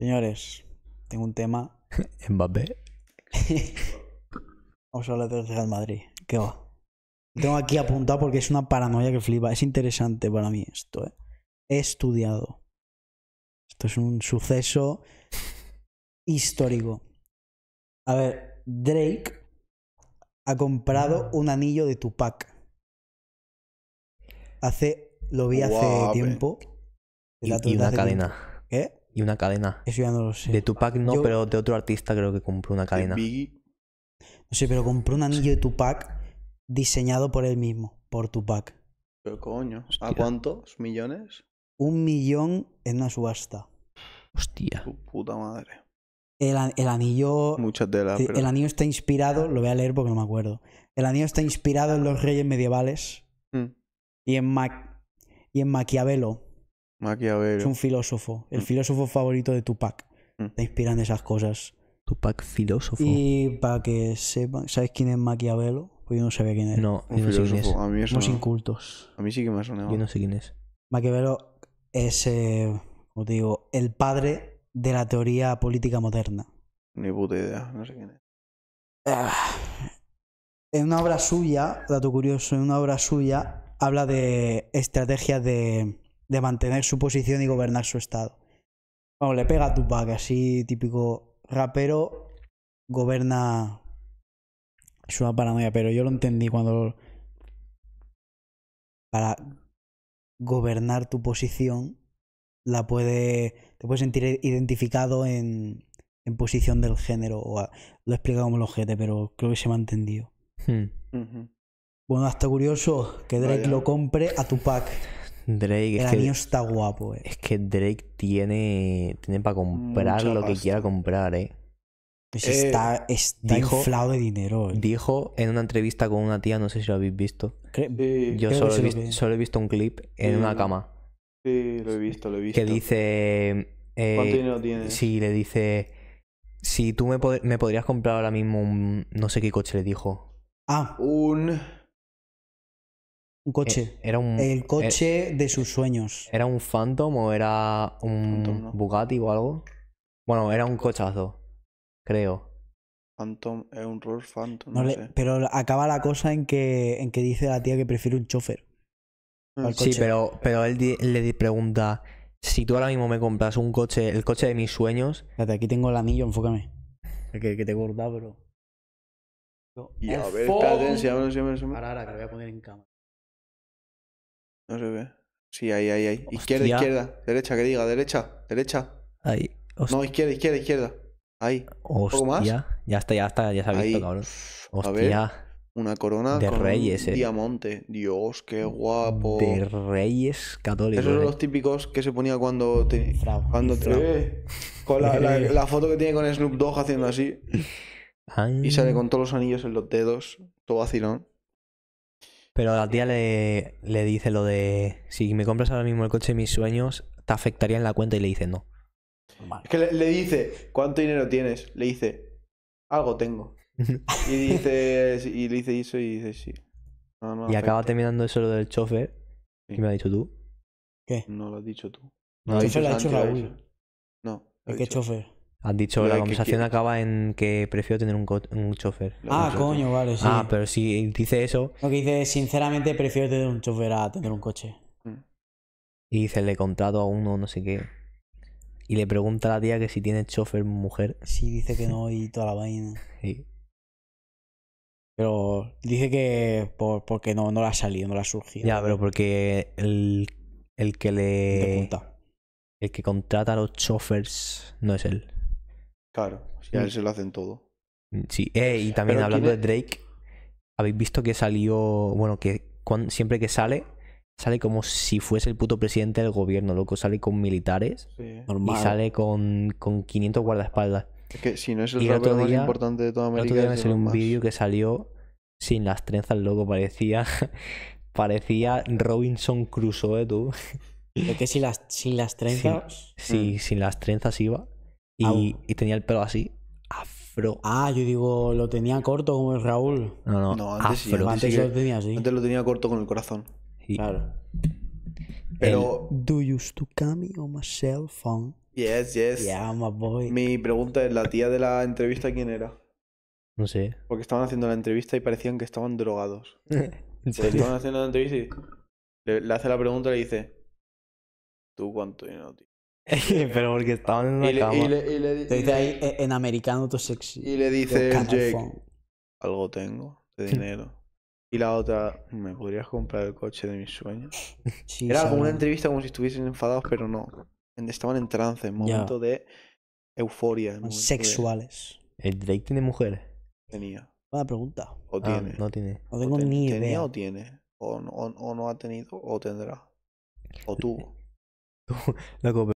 Señores, tengo un tema. Mbappé. Vamos a hablar de Real Madrid. ¿Qué va? tengo aquí apuntado porque es una paranoia que flipa. Es interesante para mí esto, ¿eh? He estudiado. Esto es un suceso histórico. A ver, Drake ha comprado un anillo de Tupac. Hace. Lo vi hace tiempo. Y, la una cadena. ¿Qué? y una cadena. Eso ya no lo sé. De Tupac no, pero de otro artista creo que compró una cadena. No sé, pero compró un anillo de Tupac diseñado por él mismo, por Tupac. Pero coño. ¿A cuántos millones? Un millón en una subasta. Hostia. Tu puta madre. El, anillo. Mucha tela, El anillo está inspirado. Lo voy a leer porque no me acuerdo. El anillo está inspirado en los reyes medievales mm. y en, y en Maquiavelo. Maquiavelo. Es un filósofo, el mm. filósofo favorito de Tupac. Mm. Te inspiran esas cosas. Tupac filósofo. Y para que sepan, ¿sabes quién es Maquiavelo? Pues yo no sabía quién es. No, un filósofo. A mí es. A Somos incultos. A mí sí que me ha sonado. Yo no sé quién es. Maquiavelo es, os eh, como te digo, el padre de la teoría política moderna. Ni puta idea, no sé quién es. Ah, en una obra suya, dato curioso, en una obra suya habla de estrategias de de mantener su posición y gobernar su estado. Bueno, le pega a Tupac, así típico rapero, goberna su paranoia, pero yo lo entendí cuando. Para gobernar tu posición, la puede. Te puedes sentir identificado en, en posición del género. O lo he explicado como el ojete, pero creo que se me ha entendido. Hmm. Bueno, hasta curioso que Drake lo compre a Tupac. Drake. El es está guapo, eh. Es que Drake tiene, tiene para comprar lo que quiera comprar, eh. Pues está, eh, está inflado de dinero. Eh. Dijo en una entrevista con una tía, no sé si lo habéis visto. Yo solo he, visto, un clip en una cama. Sí, lo he visto, lo he visto. Que dice. Eh, ¿Cuánto dinero tiene? Sí, le dice. Si tú me, me podrías comprar ahora mismo un. No sé qué coche le dijo. Ah. Un coche. Eh, era un, el eh, coche de sus sueños. ¿Era un Phantom o era un Bugatti o algo? Bueno, era un cochazo, creo. Phantom, es un Rolls Phantom. No sé. Pero acaba la cosa en que, en que dice la tía que prefiere un chofer. Mm. Sí, pero, pero él le pregunta: Si tú ahora mismo me compras un coche, el coche de mis sueños. Espérate, aquí tengo el anillo, enfócame. que, te gorda, pero. Y a ver, Ahora, ahora, que lo voy a poner en cámara. No se ve. Sí, ahí, ahí, ahí. Izquierda, izquierda. Derecha, que diga. Derecha, derecha. Ahí. No, izquierda, izquierda, izquierda. Ahí. poco Más? Ya está, ya está, ya se ha visto, ahí. una corona de con reyes, un eh. diamante. Dios, qué guapo. De reyes católicos. Esos son eh. los típicos que se ponía cuando te. cuando te... con la, foto que tiene con Snoop Dogg haciendo así. Y sale con todos los anillos en los dedos. Todo vacilón. Pero la tía le, le dice lo de, si me compras ahora mismo el coche de mis sueños, te afectaría en la cuenta y le dice no. Es que le, dice, ¿cuánto dinero tienes? Le dice, algo tengo. Y dice, y le dice eso y dice sí. y acaba terminando eso lo del chofer. y ¿Qué me ha dicho tú? ¿Qué? No lo has dicho tú. No, chofer lo ha dicho Raúl. No. ¿El qué chofer? Han dicho la conversación acaba en que prefiero tener un, un chofer. Ah, coño, vale, sí. Ah, pero si dice eso. Lo que dice, sinceramente, prefiero tener un chofer a tener un coche. Mm. Y dice, le contrato a uno, no sé qué. Y le pregunta a la tía que si tiene chofer mujer. Sí, dice que no y toda la vaina. Sí. Pero dice que por, porque no, no la ha salido, no la ha surgido. Ya, pero porque el, el que le. El que contrata a los chofers no es él. Claro, él se lo hacen todo. Mm, sí, eh, y también hablando de Drake, habéis visto que salió, bueno, que siempre que sale, sale como si fuese el puto presidente del gobierno, loco, sale con militares y sale con, con 500 guardaespaldas. Es que si no es el, más importante de toda América. El otro día me salió un vídeo que salió sin las trenzas, loco, parecía parecía Robinson Crusoe, tú. Es que sin las, sin las trenzas. sí, mm. sin las trenzas iba y, tenía el pelo así, afro. Ah, yo digo, lo tenía corto como el Raúl. No, no, No, antes lo tenía así. Antes lo tenía corto con el corazón. Claro. Pero, Do you used to call me on my cell phone? yes, yes. Yeah, my boy. Mi pregunta es, ¿la tía de la entrevista quién era? no sé. Porque estaban haciendo la entrevista y parecían que estaban drogados. estaban haciendo la entrevista le, hace la pregunta y le dice, ¿tú cuánto dinero tío? Pero porque estaban en una cama. Y le, en americano tú sexy. Y le dice Jake, algo tengo de dinero. y la otra, ¿me podrías comprar el coche de mis sueños? Era como una entrevista como si estuviesen enfadados, pero no. Estaban en trance, en momento de euforia. Sexuales. ¿El Drake tiene mujeres? Tenía. Buena pregunta. O ah, tiene. no tiene. No tengo o ni idea. Tenía o tiene. O, no ha tenido o tendrá. O tuvo. Loco,